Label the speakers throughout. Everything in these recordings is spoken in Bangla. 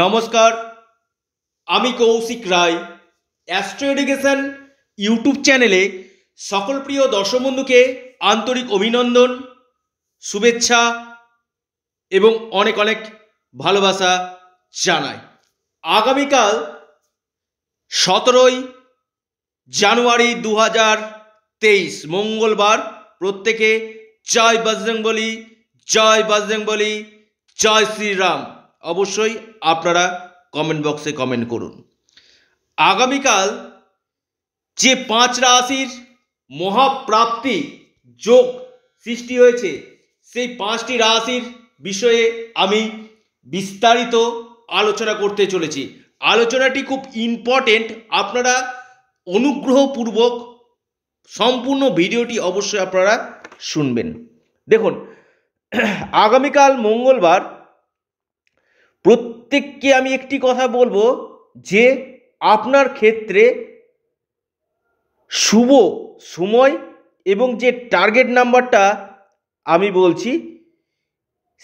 Speaker 1: নমস্কার আমি Kaushik Roy astro education YouTube চ্যানেলে সকল প্রিয় দর্শক বন্ধুকে আন্তরিক অভিনন্দন শুভেচ্ছা এবং অনেক অনেক ভালোবাসা জানাই আগামীকাল সতেরোই জানুয়ারি দু হাজার তেইশ মঙ্গলবার প্রত্যেকে জয় বলি জয় বলি জয় শ্রীরাম অবশ্যই আপনারা কমেন্ট বক্সে কমেন্ট করুন আগামীকাল যে পাঁচ রাশির মহাপ্রাপ্তি যোগ সৃষ্টি হয়েছে সেই পাঁচটি রাশির বিষয়ে আমি বিস্তারিত আলোচনা করতে চলেছি আলোচনাটি খুব ইম্পর্টেন্ট আপনারা অনুগ্রহপূর্বক সম্পূর্ণ ভিডিওটি অবশ্যই আপনারা শুনবেন দেখুন আগামীকাল মঙ্গলবার প্রত্যেককে আমি একটি কথা বলবো যে আপনার ক্ষেত্রে শুভ সময় এবং যে টার্গেট নাম্বারটা আমি বলছি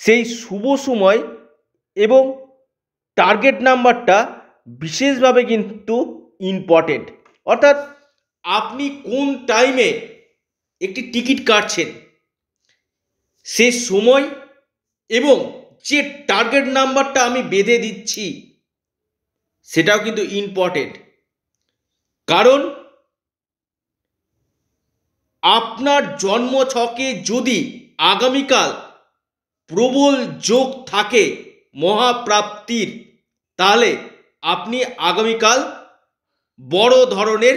Speaker 1: সেই শুভ সময় এবং টার্গেট নাম্বারটা বিশেষভাবে কিন্তু ইম্পর্টেন্ট অর্থাৎ আপনি কোন টাইমে একটি টিকিট কাটছেন সে সময় এবং যে টার্গেট নাম্বারটা আমি বেঁধে দিচ্ছি সেটাও কিন্তু ইম্পর্টেন্ট কারণ আপনার জন্ম ছকে যদি আগামীকাল প্রবল যোগ থাকে মহাপ্রাপ্তির তাহলে আপনি আগামীকাল বড় ধরনের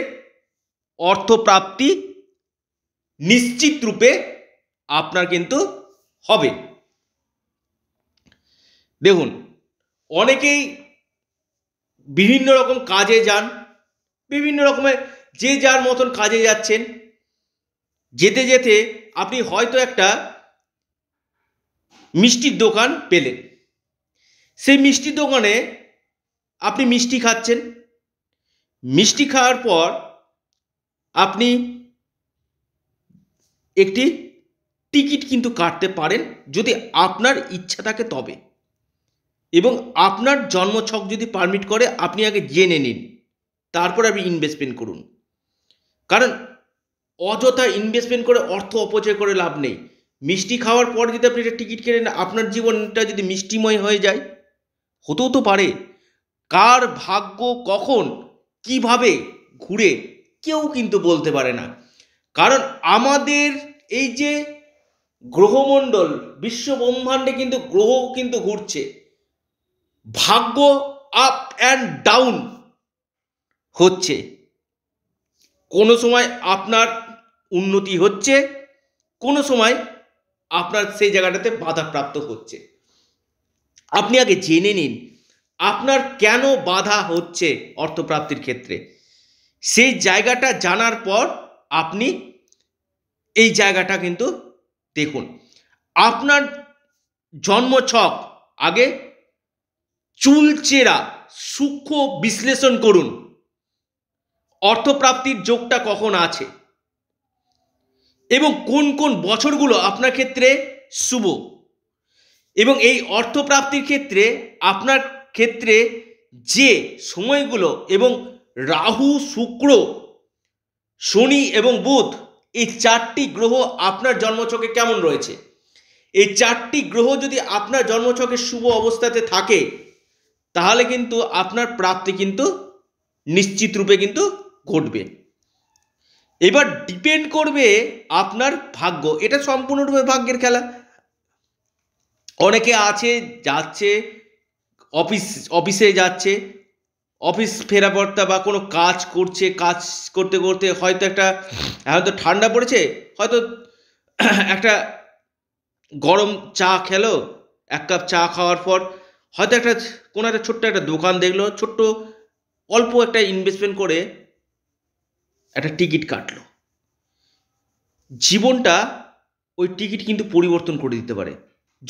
Speaker 1: অর্থপ্রাপ্তি নিশ্চিত রূপে আপনার কিন্তু হবে দেখুন অনেকেই বিভিন্ন রকম কাজে যান বিভিন্ন রকমের যে যার মতন কাজে যাচ্ছেন যেতে যেতে আপনি হয়তো একটা মিষ্টির দোকান পেলেন সেই মিষ্টির দোকানে আপনি মিষ্টি খাচ্ছেন মিষ্টি খাওয়ার পর আপনি একটি টিকিট কিন্তু কাটতে পারেন যদি আপনার ইচ্ছা থাকে তবে এবং আপনার জন্মছক যদি পারমিট করে আপনি আগে জেনে নিন তারপর আপনি ইনভেস্টমেন্ট করুন কারণ অযথা ইনভেস্টমেন্ট করে অর্থ অপচয় করে লাভ নেই মিষ্টি খাওয়ার পর যদি আপনি এটা টিকিট কেনেন আপনার জীবনটা যদি মিষ্টিময় হয়ে যায় হতেও তো পারে কার ভাগ্য কখন কিভাবে ঘুরে কেউ কিন্তু বলতে পারে না কারণ আমাদের এই যে গ্রহমণ্ডল বিশ্ব ব্রহ্মাণ্ডে কিন্তু গ্রহ কিন্তু ঘুরছে ভাগ্য আপ অ্যান্ড ডাউন হচ্ছে কোনো সময় আপনার উন্নতি হচ্ছে কোনো সময় আপনার সেই জায়গাটাতে বাধাপ্রাপ্ত হচ্ছে আপনি আগে জেনে নিন আপনার কেন বাধা হচ্ছে অর্থপ্রাপ্তির ক্ষেত্রে সেই জায়গাটা জানার পর আপনি এই জায়গাটা কিন্তু দেখুন আপনার জন্ম ছক আগে চুলচেরা সূক্ষ্ম বিশ্লেষণ করুন অর্থপ্রাপ্তির যোগটা কখন আছে এবং কোন কোন বছরগুলো আপনার ক্ষেত্রে শুভ এবং এই অর্থপ্রাপ্তির ক্ষেত্রে আপনার ক্ষেত্রে যে সময়গুলো এবং রাহু শুক্র শনি এবং বুধ এই চারটি গ্রহ আপনার জন্মছকে কেমন রয়েছে এই চারটি গ্রহ যদি আপনার জন্মছকে শুভ অবস্থাতে থাকে তাহলে কিন্তু আপনার প্রাপ্তি কিন্তু নিশ্চিত রূপে কিন্তু ঘটবে এবার ডিপেন্ড করবে আপনার ভাগ্য এটা সম্পূর্ণরূপে ভাগ্যের খেলা অনেকে আছে যাচ্ছে অফিস অফিসে যাচ্ছে অফিস ফেরাবর্তা বা কোনো কাজ করছে কাজ করতে করতে হয়তো একটা হয়তো ঠান্ডা পড়েছে হয়তো একটা গরম চা খেলো এক কাপ চা খাওয়ার পর হয়তো একটা কোনো একটা ছোট্ট একটা দোকান দেখলো ছোট্ট অল্প একটা ইনভেস্টমেন্ট করে একটা টিকিট কাটলো জীবনটা ওই টিকিট কিন্তু পরিবর্তন করে দিতে পারে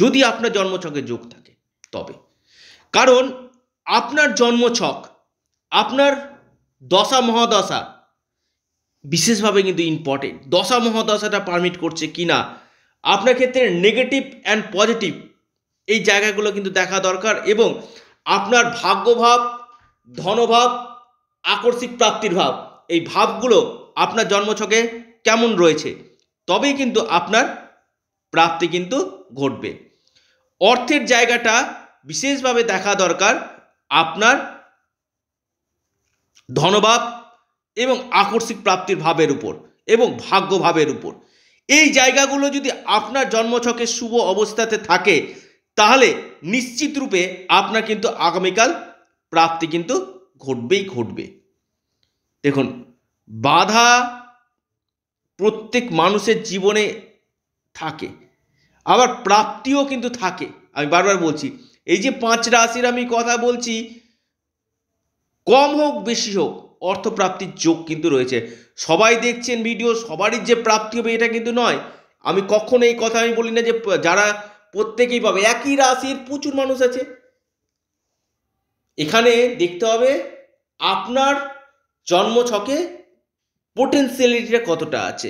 Speaker 1: যদি আপনার জন্মছকে যোগ থাকে তবে কারণ আপনার জন্মছক আপনার দশা মহাদশা বিশেষভাবে কিন্তু ইম্পর্টেন্ট দশা মহাদশাটা পারমিট করছে কি না আপনার ক্ষেত্রে নেগেটিভ অ্যান্ড পজিটিভ এই জায়গাগুলো কিন্তু দেখা দরকার এবং আপনার ভাগ্যভাব ধনভাব আকর্ষিক প্রাপ্তির ভাব এই ভাবগুলো আপনার জন্মছকে কেমন রয়েছে তবেই কিন্তু আপনার প্রাপ্তি কিন্তু ঘটবে অর্থের জায়গাটা বিশেষভাবে দেখা দরকার আপনার ধনভাব এবং আকর্ষিক প্রাপ্তির ভাবের উপর এবং ভাগ্যভাবের উপর এই জায়গাগুলো যদি আপনার জন্মছকে শুভ অবস্থাতে থাকে তাহলে নিশ্চিত রূপে আপনার কিন্তু আগামীকাল প্রাপ্তি কিন্তু ঘটবেই ঘটবে দেখুন বাধা প্রত্যেক মানুষের জীবনে থাকে আবার প্রাপ্তিও কিন্তু থাকে আমি বারবার বলছি এই যে পাঁচ রাশির আমি কথা বলছি কম হোক বেশি হোক অর্থপ্রাপ্তির যোগ কিন্তু রয়েছে সবাই দেখছেন ভিডিও সবারই যে প্রাপ্তি হবে এটা কিন্তু নয় আমি কখনো এই কথা আমি বলি না যে যারা প্রত্যেকেই পাবে একই রাশির প্রচুর মানুষ আছে এখানে দেখতে হবে আপনার জন্ম ছকে পোটেন্সিয়ালিটিটা কতটা আছে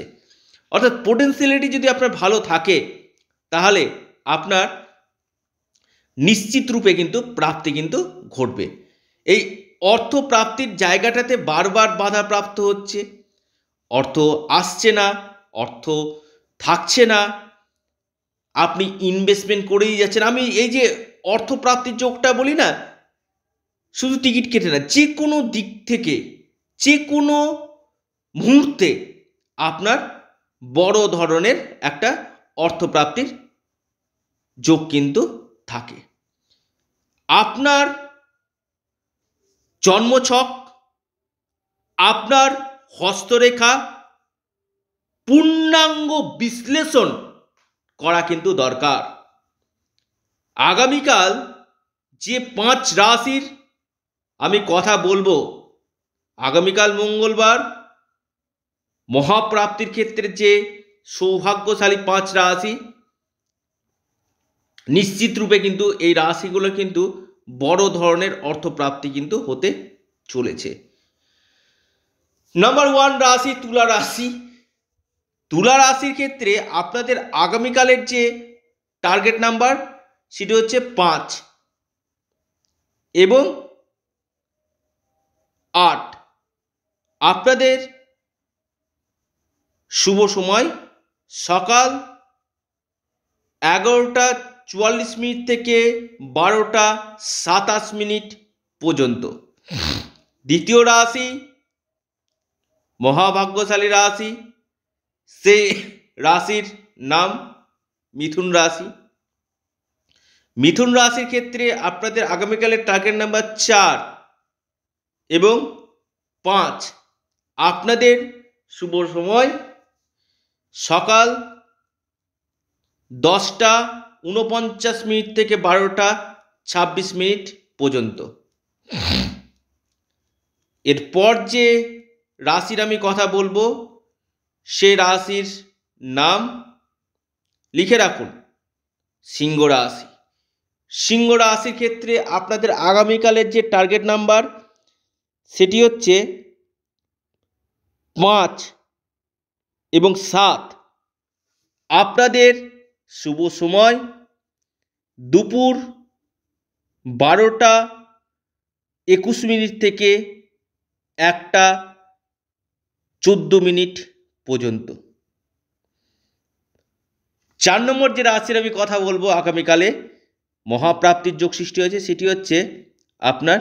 Speaker 1: অর্থাৎ পোটেন্সিয়ালিটি যদি আপনার ভালো থাকে তাহলে আপনার নিশ্চিত রূপে কিন্তু প্রাপ্তি কিন্তু ঘটবে এই অর্থ প্রাপ্তির জায়গাটাতে বারবার বাধা প্রাপ্ত হচ্ছে অর্থ আসছে না অর্থ থাকছে না আপনি ইনভেস্টমেন্ট করেই যাচ্ছেন আমি এই যে অর্থপ্রাপ্তির যোগটা বলি না শুধু টিকিট কেটে না যে কোনো দিক থেকে যে কোনো মুহূর্তে আপনার বড় ধরনের একটা অর্থপ্রাপ্তির যোগ কিন্তু থাকে আপনার জন্মছক আপনার হস্তরেখা পূর্ণাঙ্গ বিশ্লেষণ করা কিন্তু দরকার আগামীকাল যে পাঁচ রাশির আমি কথা বলবো আগামীকাল মঙ্গলবার মহাপ্রাপ্তির ক্ষেত্রে যে সৌভাগ্যশালী পাঁচ রাশি নিশ্চিত রূপে কিন্তু এই রাশিগুলো কিন্তু বড় ধরনের অর্থপ্রাপ্তি কিন্তু হতে চলেছে নাম্বার ওয়ান রাশি তুলা রাশি তুলা রাশির ক্ষেত্রে আপনাদের আগামীকালের যে টার্গেট নাম্বার সেটি হচ্ছে পাঁচ এবং আট আপনাদের শুভ সময় সকাল এগারোটা চুয়াল্লিশ মিনিট থেকে বারোটা সাতাশ মিনিট পর্যন্ত দ্বিতীয় রাশি মহাভাগ্যশালী রাশি সে রাশির নাম মিথুন রাশি মিথুন রাশির ক্ষেত্রে আপনাদের আগামীকালের টার্গেট নাম্বার চার এবং পাঁচ আপনাদের শুভ সময় সকাল দশটা উনপঞ্চাশ মিনিট থেকে বারোটা ছাব্বিশ মিনিট পর্যন্ত এরপর যে রাশির আমি কথা বলবো সে রাশির নাম লিখে রাখুন সিংহ রাশি সিংহ রাশির ক্ষেত্রে আপনাদের আগামীকালের যে টার্গেট নাম্বার সেটি হচ্ছে পাঁচ এবং সাত আপনাদের শুভ সময় দুপুর বারোটা একুশ মিনিট থেকে একটা চোদ্দো মিনিট পর্যন্ত চার নম্বর যে রাশির আমি কথা বলবো আগামীকালে মহাপ্রাপ্তির যোগ সৃষ্টি হয়েছে সেটি হচ্ছে আপনার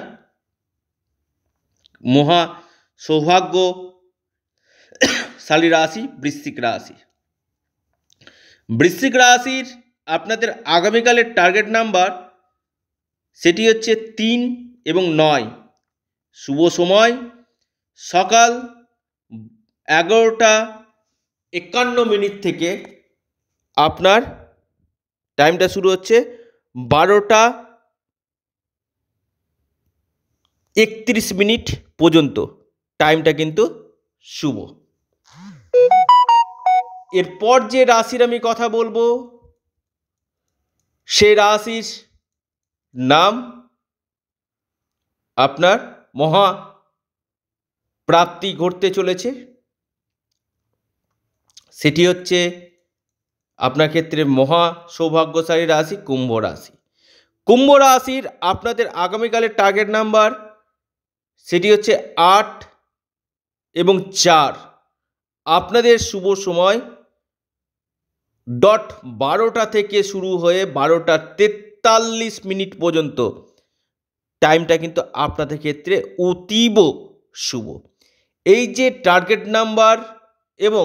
Speaker 1: মহা সৌভাগ্য শালী রাশি বৃশ্চিক রাশি বৃশ্চিক রাশির আপনাদের আগামীকালের টার্গেট নাম্বার সেটি হচ্ছে তিন এবং নয় শুভ সময় সকাল এগারোটা একান্ন মিনিট থেকে আপনার টাইমটা শুরু হচ্ছে বারোটা একত্রিশ মিনিট পর্যন্ত টাইমটা কিন্তু শুভ এরপর যে রাশির আমি কথা বলবো সে রাশির নাম আপনার মহা প্রাপ্তি ঘটতে চলেছে সেটি হচ্ছে আপনার ক্ষেত্রে মহা সৌভাগ্যশালী রাশি কুম্ভ রাশি কুম্ভ রাশির আপনাদের আগামীকালের টার্গেট নাম্বার সেটি হচ্ছে আট এবং চার আপনাদের শুভ সময় ডট বারোটা থেকে শুরু হয়ে বারোটা তেতাল্লিশ মিনিট পর্যন্ত টাইমটা কিন্তু আপনাদের ক্ষেত্রে অতীব শুভ এই যে টার্গেট নাম্বার এবং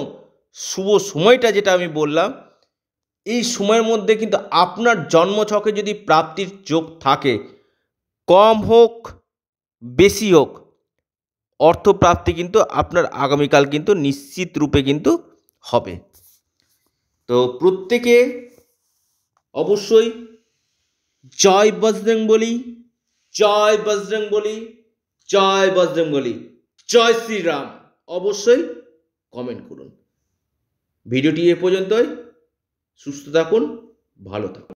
Speaker 1: শুভ সময়টা যেটা আমি বললাম এই সময়ের মধ্যে কিন্তু আপনার জন্মছকে যদি প্রাপ্তির যোগ থাকে কম হোক বেশি হোক অর্থপ্রাপ্তি কিন্তু আপনার আগামীকাল কিন্তু নিশ্চিত রূপে কিন্তু হবে তো প্রত্যেকে অবশ্যই জয় বজরং বলি জয় বজরং বলি জয় বজরং বলি জয় শ্রীরাম অবশ্যই কমেন্ট করুন ভিডিওটি এ পর্যন্তই সুস্থ থাকুন ভালো থাকুন